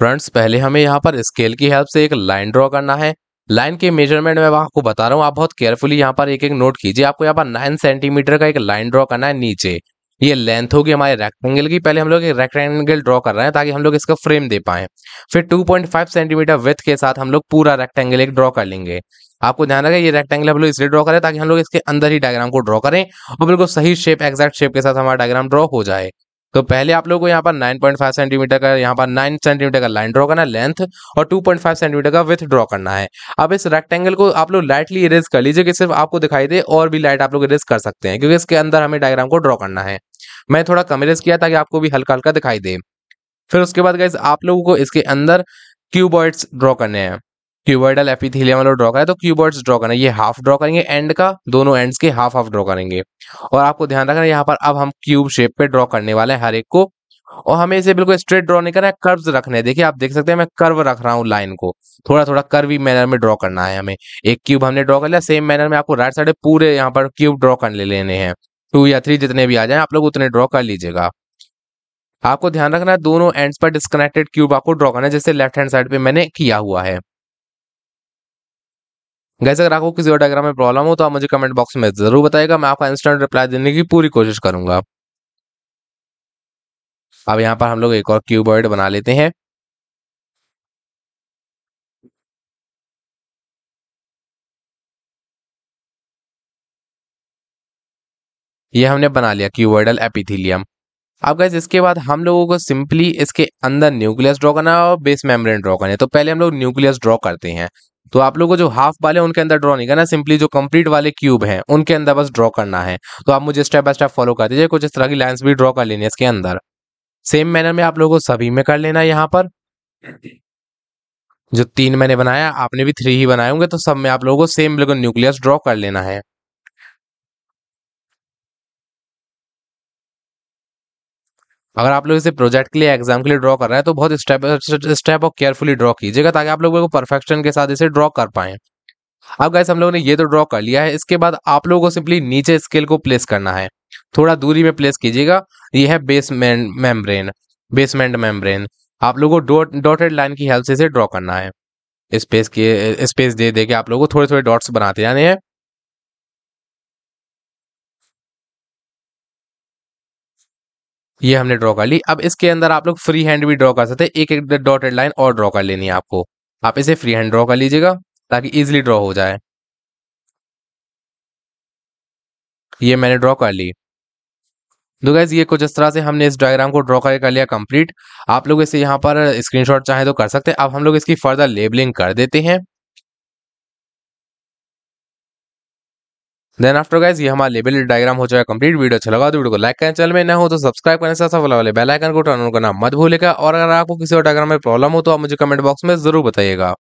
friends पहले हमें यहाँ पर स्केल की हेल्प से एक लाइन ड्रॉ करना है लाइन के मेजरमेंट में आपको बता रहा हूँ आप बहुत केयरफुली यहाँ पर एक एक नोट कीजिए आपको यहाँ पर नाइन सेंटीमीटर का एक लाइन ड्रॉ करना है नीचे ये लेंथ होगी हमारे रेक्टेंगल की पहले हम लोग एक रेक्टेंगल ड्रॉ कर रहे हैं ताकि हम लोग इसका फ्रेम दे पाए फिर 2.5 सेंटीमीटर विथ के साथ हम लोग पूरा रेक्टेंगल एक ड्रॉ कर लेंगे आपको ध्यान रखें ये रेक्टेंगल हम लोग इसलिए ड्रॉ करें ताकि हम लोग इसके अंदर ही डायग्राम को ड्रॉ करें और बिल्कुल सही शेप एक्जैक्ट शेप के साथ हमारा डायग्राम ड्रॉ हो जाए तो पहले आप लोगों को यहाँ पर 9.5 सेंटीमीटर का यहाँ पर 9 सेंटीमीटर का लाइन ड्रॉ करना है लेंथ और 2.5 सेंटीमीटर का विथ ड्रॉ करना है अब इस रेक्टेंगल को आप लोग लाइटली इरेज कर लीजिए कि सिर्फ आपको दिखाई दे और भी लाइट आप लोग इरेज कर सकते हैं क्योंकि इसके अंदर हमें डायग्राम को ड्रॉ करना है मैं थोड़ा कम इरेज किया ताकि आपको भी हल्का हल्का दिखाई दे फिर उसके बाद गैस आप लोगों को इसके अंदर क्यूबॉइड्स ड्रॉ करने हैं क्यूबॉइडल एपिथेलियम वाला ड्रॉ करा है तो क्यूबॉइड्स ड्रॉ करना है ये हाफ ड्रॉ करेंगे एंड का दोनों एंड्स के हाफ हाफ ड्रॉ करेंगे और आपको ध्यान रखना है यहाँ पर अब हम क्यूब शेप पे ड्रॉ करने वाले हैं हर एक को और हमें इसे बिल्कुल स्ट्रेट ड्रॉ नहीं करना है कर्व्स रखने हैं देखिए आप देख सकते हैं मैं कर्व रख रहा हूँ लाइन को थोड़ा थोड़ा कर्वी मैनर में ड्रॉ करना है हमें एक क्यूब हमने ड्रॉ कर लिया सेम मैनर में आपको राइट साइड पूरे यहाँ पर क्यूब ड्रॉ कर ले लेने हैं टू या थ्री जितने भी आ जाए आप लोग उतने ड्रॉ कर लीजिएगा आपको ध्यान रखना है दोनों एंड्स पर डिस्कनेक्टेड क्यूब आपको ड्रॉ करना है जैसे लेफ्ट हैंड साइड पे मैंने किया हुआ है गैस अगर आपको किसी और डायग्राम में प्रॉब्लम हो तो आप मुझे कमेंट बॉक्स में जरूर बताएगा मैं आपका इंस्टेंट रिप्लाई देने की पूरी कोशिश करूंगा अब यहाँ पर हम लोग एक और क्यूबॉइड बना लेते हैं ये हमने बना लिया क्यूबॉइडल एपिथीलियम अब गैस इसके बाद हम लोगों को सिंपली इसके अंदर न्यूक्लियस ड्रॉ करना है और बेस मेम्ब्रेन ड्रॉ करना है तो पहले हम लोग न्यूक्लियस ड्रॉ करते हैं तो आप लोगों को जो हाफ वाले उनके अंदर ड्रॉ नहीं करना सिंपली जो कंप्लीट वाले क्यूब हैं उनके अंदर बस ड्रॉ करना है तो आप मुझे स्टेप बाय स्टेप फॉलो कर दीजिए कुछ इस तरह की लाइन्स भी ड्रॉ कर लेनी है इसके अंदर सेम मैनर में आप लोगों को सभी में कर लेना है यहाँ पर जो तीन मैंने बनाया आपने भी थ्री ही बनाए होंगे तो सब में आप लोगों को सेम बिल्कुल न्यूक्लियस ड्रॉ कर लेना है अगर आप लोग इसे प्रोजेक्ट के लिए एग्जाम के लिए ड्रॉ कर रहे हैं तो बहुत स्टेप स्टेप और केयरफुली ड्रॉ कीजिएगा ताकि आप लोग को परफेक्शन के साथ इसे ड्रॉ कर पाए अब गैस हम लोगों ने ये तो ड्रॉ कर लिया है इसके बाद आप लोगों को सिंपली नीचे स्केल को प्लेस करना है थोड़ा दूरी में प्लेस कीजिएगा ये है बेसमेंट मेम्ब्रेन बेसमेंट मेम्ब्रेन आप लोगों को डॉट डॉटेड लाइन की हेल्प से इसे ड्रॉ करना है स्पेस के स्पेस दे दे के आप लोगों को थोड़े थोड़े डॉट्स बनाते जाने हैं ये हमने ड्रॉ कर ली अब इसके अंदर आप लोग फ्री हैंड भी ड्रॉ कर सकते हैं एक एक डॉटेड लाइन और ड्रॉ कर लेनी है आपको आप इसे फ्री हैंड ड्रॉ कर लीजिएगा ताकि इजिली ड्रॉ हो जाए ये मैंने ड्रॉ कर ली तो गैस ये कुछ इस तरह से हमने इस डायग्राम को ड्रॉ कर लिया कंप्लीट आप लोग इसे यहाँ पर स्क्रीनशॉट चाहे तो कर सकते हैं अब हम लोग इसकी फर्दर लेबलिंग कर देते हैं देन आफ्टर गाइज ये हमारा लेबल डायग्राम हो जाएगा कंप्लीट वीडियो अच्छा लगा तो वीडियो को लाइक करें चैनल में ना हो तो सब्सक्राइब करने साथ सफल वाले बेल आइकन को टर्न करना मत भूलेगा और अगर आपको किसी और डायग्राम में प्रॉब्लम हो तो आप मुझे कमेंट बॉक्स में जरूर बताइएगा